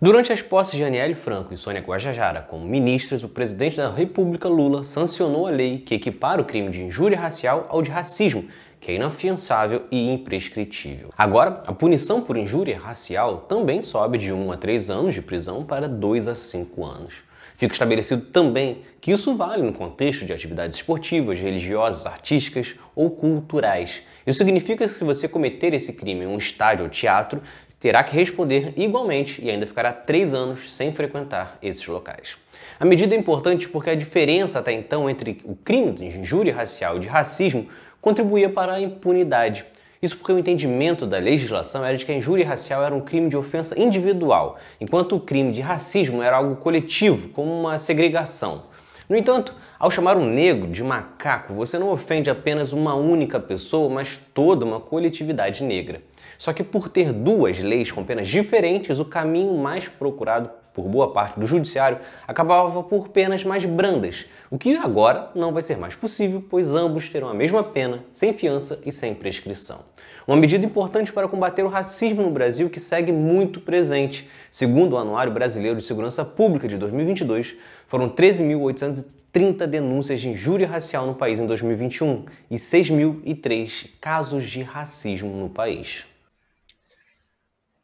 Durante as posses de Aniele Franco e Sônia Guajajara como ministras, o presidente da República, Lula, sancionou a lei que equipara o crime de injúria racial ao de racismo, que é inafiançável e imprescritível. Agora, a punição por injúria racial também sobe de 1 a 3 anos de prisão para 2 a 5 anos. Fica estabelecido também que isso vale no contexto de atividades esportivas, religiosas, artísticas ou culturais. Isso significa que se você cometer esse crime em um estádio ou teatro, terá que responder igualmente e ainda ficará três anos sem frequentar esses locais. A medida é importante porque a diferença até então entre o crime de injúria racial e de racismo contribuía para a impunidade. Isso porque o entendimento da legislação era de que a injúria racial era um crime de ofensa individual, enquanto o crime de racismo era algo coletivo, como uma segregação. No entanto, ao chamar um negro de macaco, você não ofende apenas uma única pessoa, mas toda uma coletividade negra. Só que por ter duas leis com penas diferentes, o caminho mais procurado por boa parte do judiciário, acabava por penas mais brandas, o que agora não vai ser mais possível, pois ambos terão a mesma pena, sem fiança e sem prescrição. Uma medida importante para combater o racismo no Brasil que segue muito presente. Segundo o Anuário Brasileiro de Segurança Pública de 2022, foram 13.830 30 denúncias de injúria racial no país em 2021 e 6.003 casos de racismo no país.